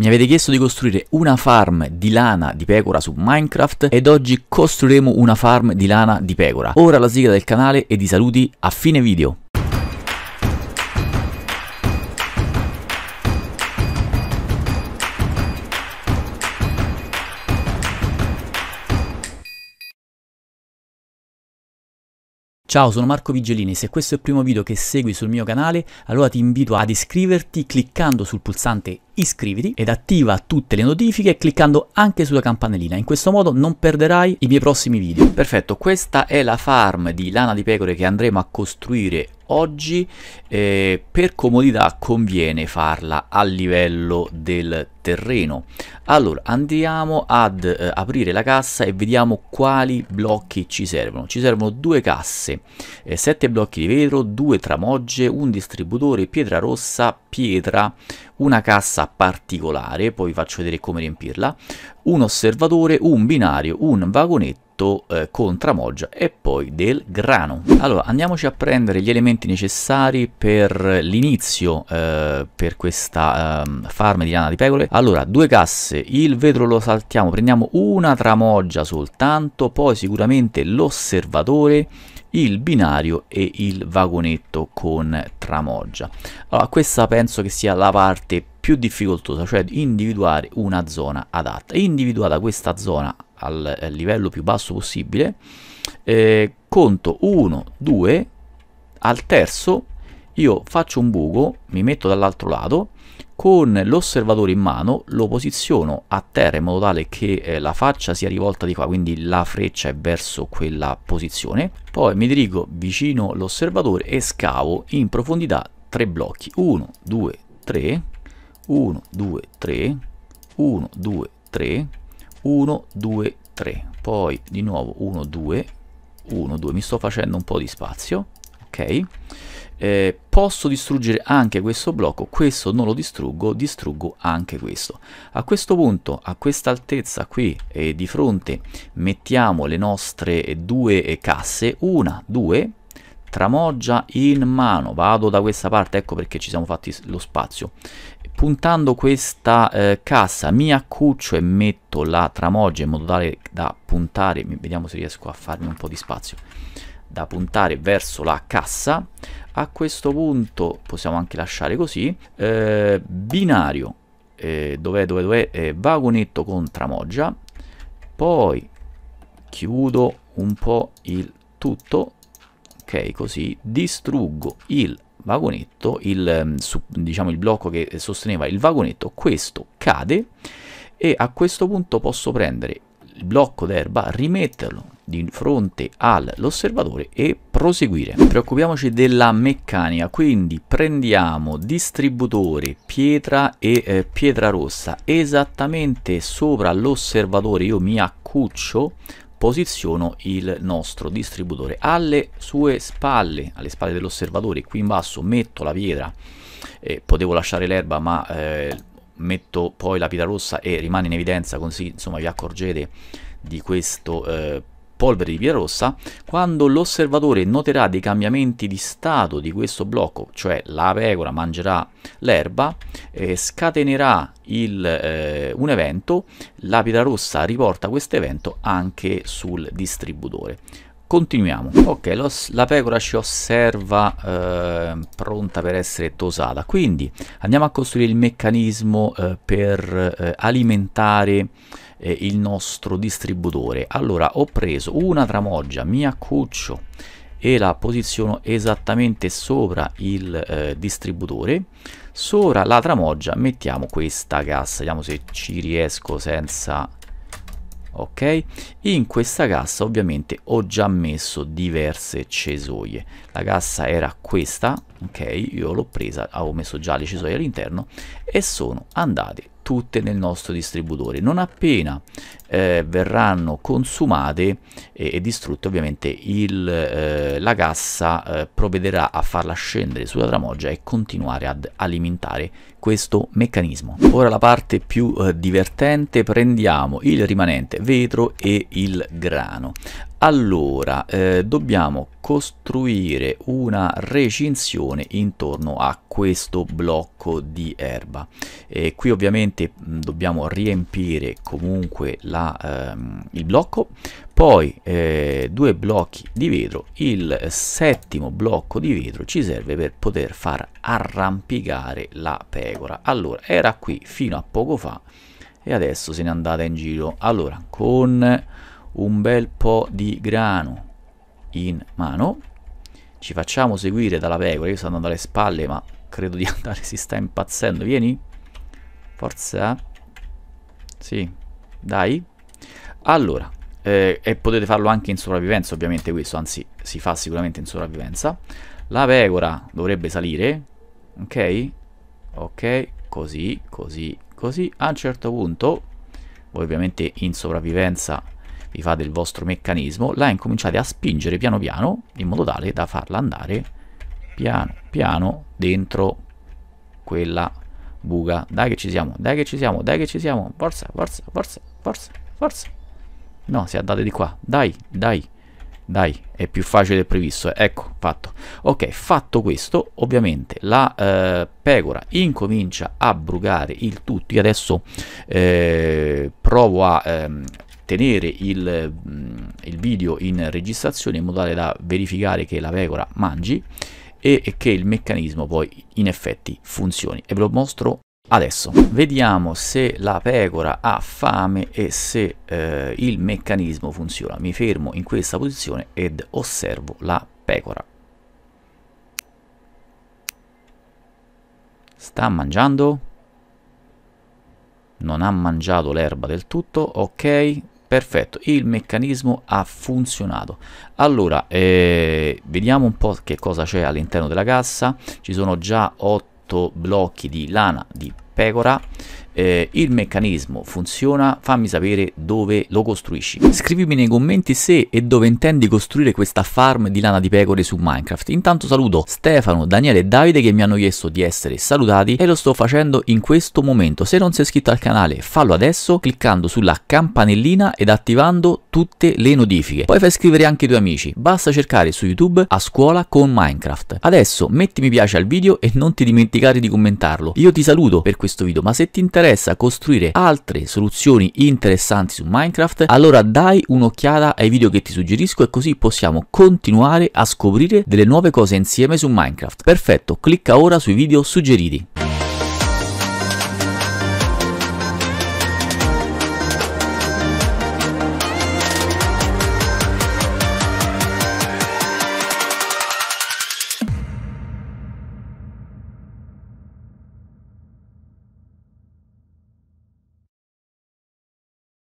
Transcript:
Mi avete chiesto di costruire una farm di lana di pecora su Minecraft ed oggi costruiremo una farm di lana di pecora. Ora la sigla del canale e di saluti a fine video. Ciao, sono Marco Vigelini, se questo è il primo video che segui sul mio canale, allora ti invito ad iscriverti cliccando sul pulsante iscriviti ed attiva tutte le notifiche cliccando anche sulla campanellina, in questo modo non perderai i miei prossimi video. Perfetto, questa è la farm di lana di pecore che andremo a costruire oggi eh, per comodità conviene farla a livello del terreno allora andiamo ad eh, aprire la cassa e vediamo quali blocchi ci servono ci servono due casse eh, sette blocchi di vetro due tramogge un distributore pietra rossa pietra una cassa particolare poi vi faccio vedere come riempirla un osservatore un binario un vagonetto fatto eh, con Tramoggia e poi del grano. Allora andiamoci a prendere gli elementi necessari per l'inizio eh, per questa eh, farm di lana di pecore Allora due casse, il vetro lo saltiamo, prendiamo una Tramoggia soltanto, poi sicuramente l'osservatore il binario e il vagonetto con tramoggia allora questa penso che sia la parte più difficoltosa cioè individuare una zona adatta individuata questa zona al eh, livello più basso possibile, eh, conto 1, 2, al terzo io faccio un buco, mi metto dall'altro lato, con l'osservatore in mano lo posiziono a terra in modo tale che eh, la faccia sia rivolta di qua, quindi la freccia è verso quella posizione, poi mi dirigo vicino l'osservatore e scavo in profondità tre blocchi, 1, 2, 3, 1, 2, 3, 1, 2, 3, 1, 2, 3, poi di nuovo 1, 2, 1, 2, mi sto facendo un po' di spazio, ok? Eh, posso distruggere anche questo blocco, questo non lo distruggo, distruggo anche questo. A questo punto, a questa altezza qui, eh, di fronte, mettiamo le nostre due casse, una, due, tramoggia in mano, vado da questa parte, ecco perché ci siamo fatti lo spazio, puntando questa eh, cassa mi accuccio e metto la tramoggia in modo tale da puntare vediamo se riesco a farmi un po' di spazio da puntare verso la cassa a questo punto possiamo anche lasciare così eh, binario eh, dov'è dov'è dov'è eh, vagonetto con tramoggia poi chiudo un po' il tutto ok così distruggo il vagonetto, il, mm, diciamo, il blocco che eh, sosteneva il vagonetto, questo cade e a questo punto posso prendere il blocco d'erba, rimetterlo di fronte all'osservatore e proseguire. Preoccupiamoci della meccanica, quindi prendiamo distributore, pietra e eh, pietra rossa esattamente sopra l'osservatore, io mi accuccio posiziono il nostro distributore alle sue spalle, alle spalle dell'osservatore, qui in basso metto la pietra, eh, potevo lasciare l'erba ma eh, metto poi la pietra rossa e rimane in evidenza, così insomma vi accorgete di questo eh, polvere di via rossa, quando l'osservatore noterà dei cambiamenti di stato di questo blocco, cioè la pecora mangerà l'erba, eh, scatenerà il, eh, un evento, la pietra rossa riporta questo evento anche sul distributore continuiamo ok lo, la pecora ci osserva eh, pronta per essere tosata quindi andiamo a costruire il meccanismo eh, per eh, alimentare eh, il nostro distributore allora ho preso una tramoggia mi accuccio e la posiziono esattamente sopra il eh, distributore sopra la tramoggia mettiamo questa cassa vediamo se ci riesco senza ok in questa cassa ovviamente ho già messo diverse cesoie la cassa era questa ok io l'ho presa avevo messo già le cesoie all'interno e sono andate tutte nel nostro distributore. Non appena eh, verranno consumate e, eh, e distrutte, ovviamente il, eh, la cassa eh, provvederà a farla scendere sulla tramoggia e continuare ad alimentare questo meccanismo. Ora la parte più eh, divertente, prendiamo il rimanente vetro e il grano. Allora, eh, dobbiamo costruire una recinzione intorno a questo blocco di erba. E qui ovviamente mh, mm, dobbiamo riempire comunque la, ehm, il blocco, poi eh, due blocchi di vetro, il settimo blocco di vetro ci serve per poter far arrampicare la pecora. Allora, era qui fino a poco fa e adesso se ne è andata in giro. Allora, con un bel po' di grano in mano ci facciamo seguire dalla pecora io sto andando alle spalle ma credo di andare si sta impazzendo vieni forza sì dai allora eh, e potete farlo anche in sopravvivenza ovviamente questo anzi si fa sicuramente in sopravvivenza la pecora dovrebbe salire ok ok così così così a un certo punto voi ovviamente in sopravvivenza vi fate il vostro meccanismo, la incominciate a spingere piano piano in modo tale da farla andare piano piano dentro quella buca. Dai che ci siamo, dai che ci siamo, dai che ci siamo, forza, forza, forza, forza, forza. No, si andate di qua, dai, dai. Dai, è più facile del previsto, ecco, fatto. Ok, fatto questo, ovviamente la eh, pecora incomincia a brugare il tutto. Io adesso eh, provo a ehm, tenere il, mm, il video in registrazione in modo tale da verificare che la pecora mangi e che il meccanismo poi in effetti funzioni e ve lo mostro adesso vediamo se la pecora ha fame e se eh, il meccanismo funziona mi fermo in questa posizione ed osservo la pecora sta mangiando non ha mangiato l'erba del tutto ok perfetto il meccanismo ha funzionato allora eh, vediamo un po' che cosa c'è all'interno della cassa ci sono già 8 blocchi di lana di pecora eh, il meccanismo funziona, fammi sapere dove lo costruisci. Scrivimi nei commenti se e dove intendi costruire questa farm di lana di pecore su Minecraft. Intanto saluto Stefano, Daniele e Davide che mi hanno chiesto di essere salutati e lo sto facendo in questo momento. Se non sei iscritto al canale fallo adesso cliccando sulla campanellina ed attivando tutte le notifiche. Poi fai scrivere anche i tuoi amici, basta cercare su YouTube a scuola con Minecraft. Adesso metti mi piace al video e non ti dimenticare di commentarlo. Io ti saluto per questo video ma se ti interessa interessa costruire altre soluzioni interessanti su Minecraft, allora dai un'occhiata ai video che ti suggerisco e così possiamo continuare a scoprire delle nuove cose insieme su Minecraft. Perfetto, clicca ora sui video suggeriti.